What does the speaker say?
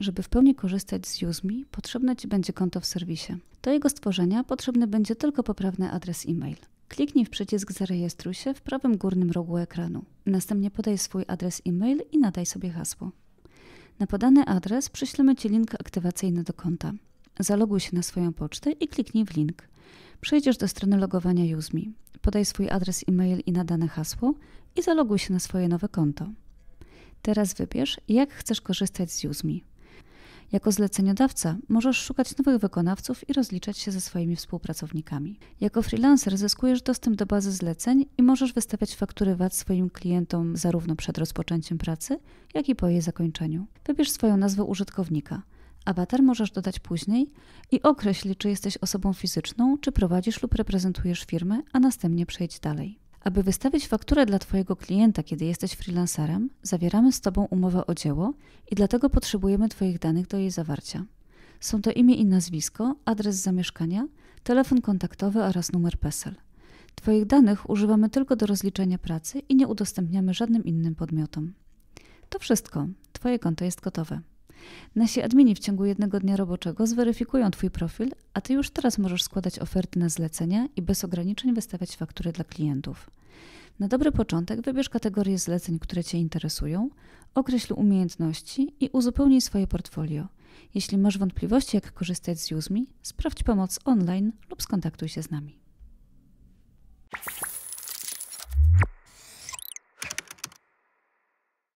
Żeby w pełni korzystać z UseMe, potrzebne Ci będzie konto w serwisie. Do jego stworzenia potrzebny będzie tylko poprawny adres e-mail. Kliknij w przycisk Zarejestruj się w prawym górnym rogu ekranu. Następnie podaj swój adres e-mail i nadaj sobie hasło. Na podany adres przyślemy Ci link aktywacyjny do konta. Zaloguj się na swoją pocztę i kliknij w link. Przejdziesz do strony logowania UseMe. Podaj swój adres e-mail i nadane hasło i zaloguj się na swoje nowe konto. Teraz wybierz, jak chcesz korzystać z UseMe. Jako zleceniodawca możesz szukać nowych wykonawców i rozliczać się ze swoimi współpracownikami. Jako freelancer zyskujesz dostęp do bazy zleceń i możesz wystawiać faktury VAT swoim klientom zarówno przed rozpoczęciem pracy, jak i po jej zakończeniu. Wybierz swoją nazwę użytkownika. Awatar możesz dodać później i określ, czy jesteś osobą fizyczną, czy prowadzisz lub reprezentujesz firmę, a następnie przejdź dalej. Aby wystawić fakturę dla Twojego klienta, kiedy jesteś freelancerem, zawieramy z Tobą umowę o dzieło i dlatego potrzebujemy Twoich danych do jej zawarcia. Są to imię i nazwisko, adres zamieszkania, telefon kontaktowy oraz numer PESEL. Twoich danych używamy tylko do rozliczenia pracy i nie udostępniamy żadnym innym podmiotom. To wszystko. Twoje konto jest gotowe. Nasi admini w ciągu jednego dnia roboczego zweryfikują Twój profil, a Ty już teraz możesz składać oferty na zlecenia i bez ograniczeń wystawiać faktury dla klientów. Na dobry początek wybierz kategorie zleceń, które Cię interesują, określ umiejętności i uzupełnij swoje portfolio. Jeśli masz wątpliwości, jak korzystać z Uzmi, sprawdź pomoc online lub skontaktuj się z nami.